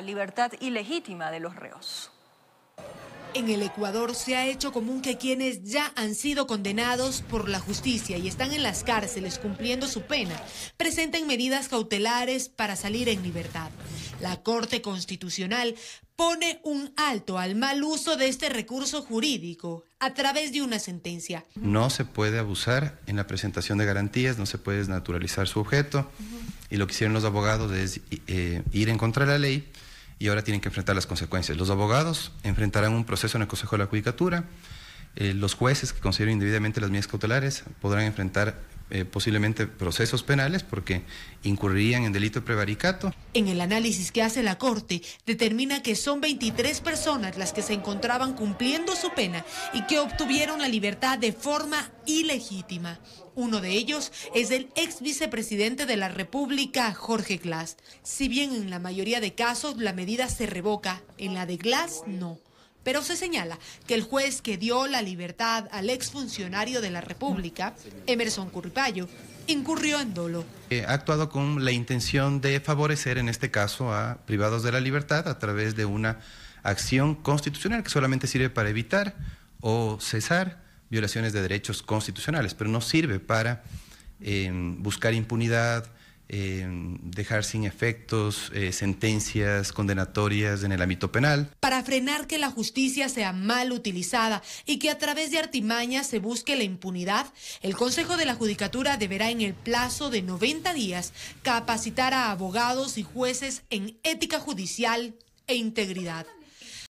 libertad ilegítima de los reos. En el Ecuador se ha hecho común que quienes ya han sido condenados por la justicia y están en las cárceles cumpliendo su pena presenten medidas cautelares para salir en libertad. La Corte Constitucional pone un alto al mal uso de este recurso jurídico a través de una sentencia. No se puede abusar en la presentación de garantías, no se puede desnaturalizar su objeto y lo que hicieron los abogados es eh, ir en contra de la ley y ahora tienen que enfrentar las consecuencias. Los abogados enfrentarán un proceso en el Consejo de la Judicatura, eh, los jueces que consideren indebidamente las medidas cautelares podrán enfrentar eh, posiblemente procesos penales porque incurrirían en delito de prevaricato. En el análisis que hace la Corte, determina que son 23 personas las que se encontraban cumpliendo su pena y que obtuvieron la libertad de forma ilegítima. Uno de ellos es el ex vicepresidente de la República, Jorge Glass. Si bien en la mayoría de casos la medida se revoca, en la de Glass no. Pero se señala que el juez que dio la libertad al exfuncionario de la República, Emerson Curripayo, incurrió en dolo. Eh, ha actuado con la intención de favorecer, en este caso, a privados de la libertad a través de una acción constitucional que solamente sirve para evitar o cesar violaciones de derechos constitucionales, pero no sirve para eh, buscar impunidad, eh, dejar sin efectos eh, sentencias condenatorias en el ámbito penal. Para frenar que la justicia sea mal utilizada y que a través de artimañas se busque la impunidad, el Consejo de la Judicatura deberá en el plazo de 90 días capacitar a abogados y jueces en ética judicial e integridad.